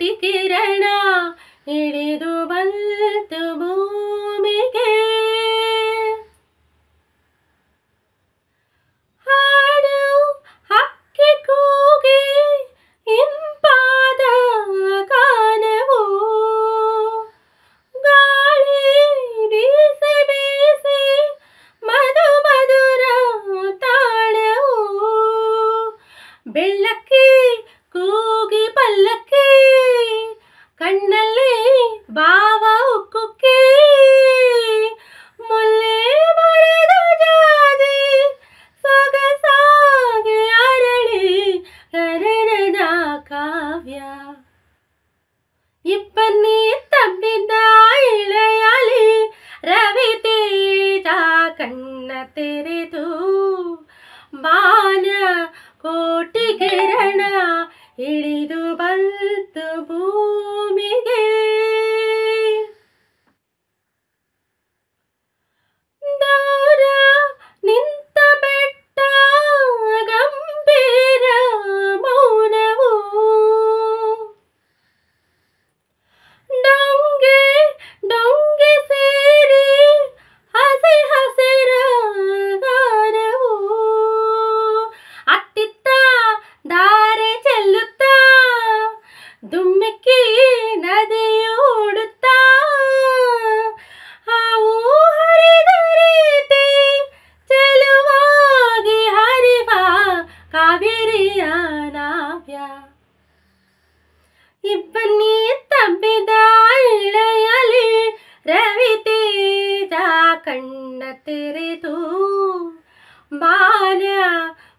ಕೋಟಿ ಕಿರಣ ಹಿಡಿದು ತೆರೆದು ಬಾನ ಕೋಟಿ ಕಿರಣ ಇಳಿದು ಬಂತು ಭೂ ತೆರೆದು ಬಾಲ್ಯ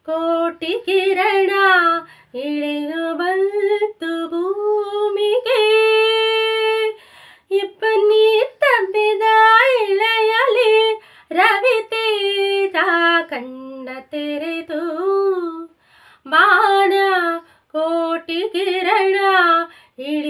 ಕೋಟಿ ಕಿರಣ ಇಳಿದು ಬಂತು ಭೂಮಿಗೆ ಇಬ್ಬನಿ ತಬ್ಬಿದ ಇಳೆಯಲಿ ರವಿ ತೇಜ ಕಂಡ ತೆರೆದು ಬಾಣ ಕೋಟಿ ಕಿರಣ ಇಳಿ